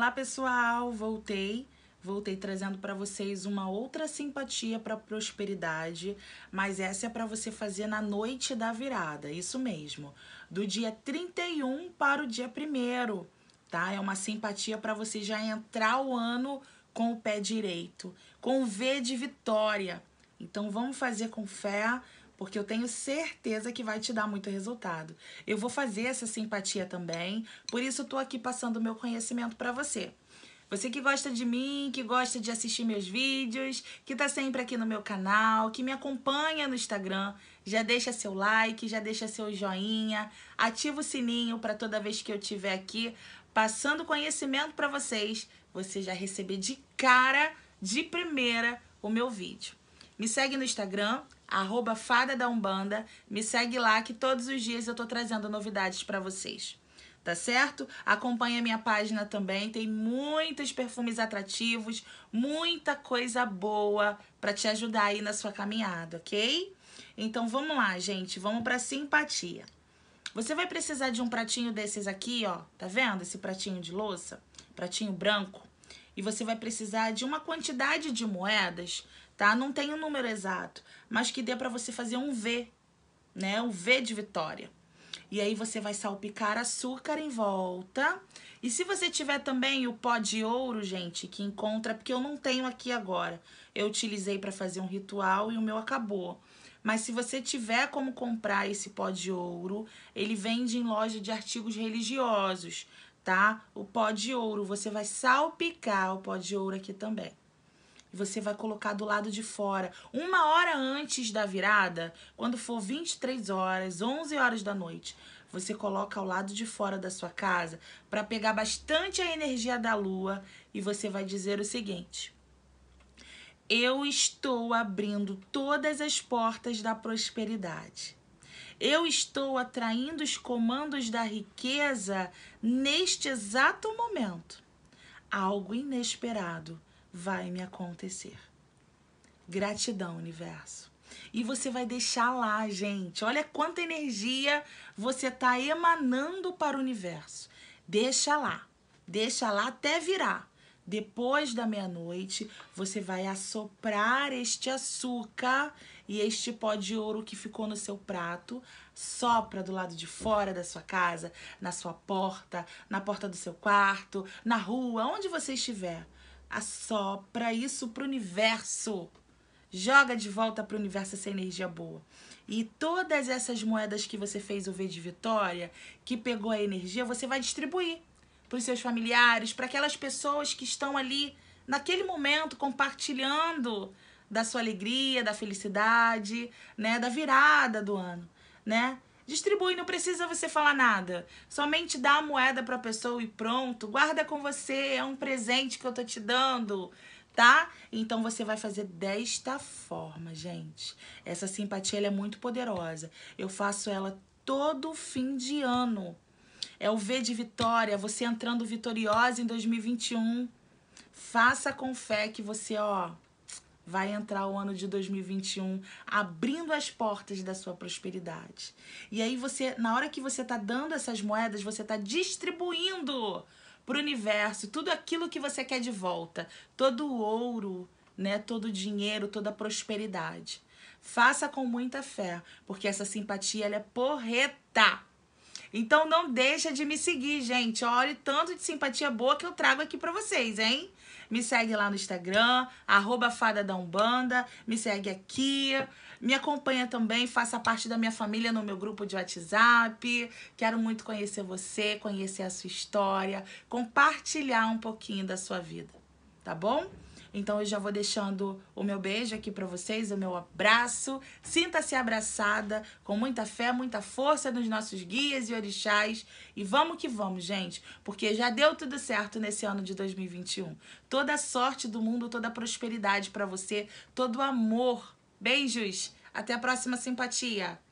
Olá, pessoal, voltei. Voltei trazendo para vocês uma outra simpatia para prosperidade, mas essa é para você fazer na noite da virada, isso mesmo, do dia 31 para o dia 1 tá? É uma simpatia para você já entrar o ano com o pé direito, com o V de vitória. Então vamos fazer com fé, porque eu tenho certeza que vai te dar muito resultado. Eu vou fazer essa simpatia também, por isso estou aqui passando o meu conhecimento para você. Você que gosta de mim, que gosta de assistir meus vídeos, que está sempre aqui no meu canal, que me acompanha no Instagram, já deixa seu like, já deixa seu joinha, ativa o sininho para toda vez que eu estiver aqui passando conhecimento para vocês, você já receber de cara, de primeira, o meu vídeo. Me segue no Instagram, arroba Fada da Umbanda. Me segue lá que todos os dias eu tô trazendo novidades para vocês. Tá certo? Acompanha minha página também, tem muitos perfumes atrativos, muita coisa boa para te ajudar aí na sua caminhada, ok? Então vamos lá, gente, vamos para simpatia. Você vai precisar de um pratinho desses aqui, ó, tá vendo? Esse pratinho de louça, pratinho branco. E você vai precisar de uma quantidade de moedas tá? Não tem um número exato, mas que dê para você fazer um V, né? Um V de vitória. E aí você vai salpicar açúcar em volta. E se você tiver também o pó de ouro, gente, que encontra, porque eu não tenho aqui agora. Eu utilizei para fazer um ritual e o meu acabou. Mas se você tiver como comprar esse pó de ouro, ele vende em loja de artigos religiosos, tá? O pó de ouro, você vai salpicar o pó de ouro aqui também e você vai colocar do lado de fora. Uma hora antes da virada, quando for 23 horas, 11 horas da noite, você coloca ao lado de fora da sua casa para pegar bastante a energia da lua e você vai dizer o seguinte: Eu estou abrindo todas as portas da prosperidade. Eu estou atraindo os comandos da riqueza neste exato momento. Algo inesperado vai me acontecer. Gratidão, universo. E você vai deixar lá, gente. Olha quanta energia você está emanando para o universo. Deixa lá. Deixa lá até virar. Depois da meia-noite, você vai assoprar este açúcar e este pó de ouro que ficou no seu prato. Sopra do lado de fora da sua casa, na sua porta, na porta do seu quarto, na rua, onde você estiver assopra isso para o universo. Joga de volta para o universo essa energia boa. E todas essas moedas que você fez o V de vitória, que pegou a energia, você vai distribuir para os seus familiares, para aquelas pessoas que estão ali naquele momento compartilhando da sua alegria, da felicidade, né, da virada do ano, né? Distribui, não precisa você falar nada. Somente dá a moeda para a pessoa e pronto. Guarda com você, é um presente que eu tô te dando, tá? Então você vai fazer desta forma, gente. Essa simpatia é muito poderosa. Eu faço ela todo fim de ano. É o V de vitória, você entrando vitoriosa em 2021. Faça com fé que você, ó, vai entrar o ano de 2021 abrindo as portas da sua prosperidade. E aí você, na hora que você está dando essas moedas, você está distribuindo para o universo tudo aquilo que você quer de volta, todo o ouro, né, todo o dinheiro, toda a prosperidade. Faça com muita fé, porque essa simpatia ela é porreta. Então não deixa de me seguir, gente. Olha o tanto de simpatia boa que eu trago aqui para vocês, hein? Me segue lá no Instagram, arroba Fada da Umbanda, me segue aqui, me acompanha também, faça parte da minha família no meu grupo de WhatsApp. Quero muito conhecer você, conhecer a sua história, compartilhar um pouquinho da sua vida, tá bom? Então eu já vou deixando o meu beijo aqui para vocês, o meu abraço. Sinta-se abraçada com muita fé, muita força nos nossos guias e orixás. E vamos que vamos, gente, porque já deu tudo certo nesse ano de 2021. Toda a sorte do mundo, toda a prosperidade para você, todo o amor. Beijos. Até a próxima simpatia.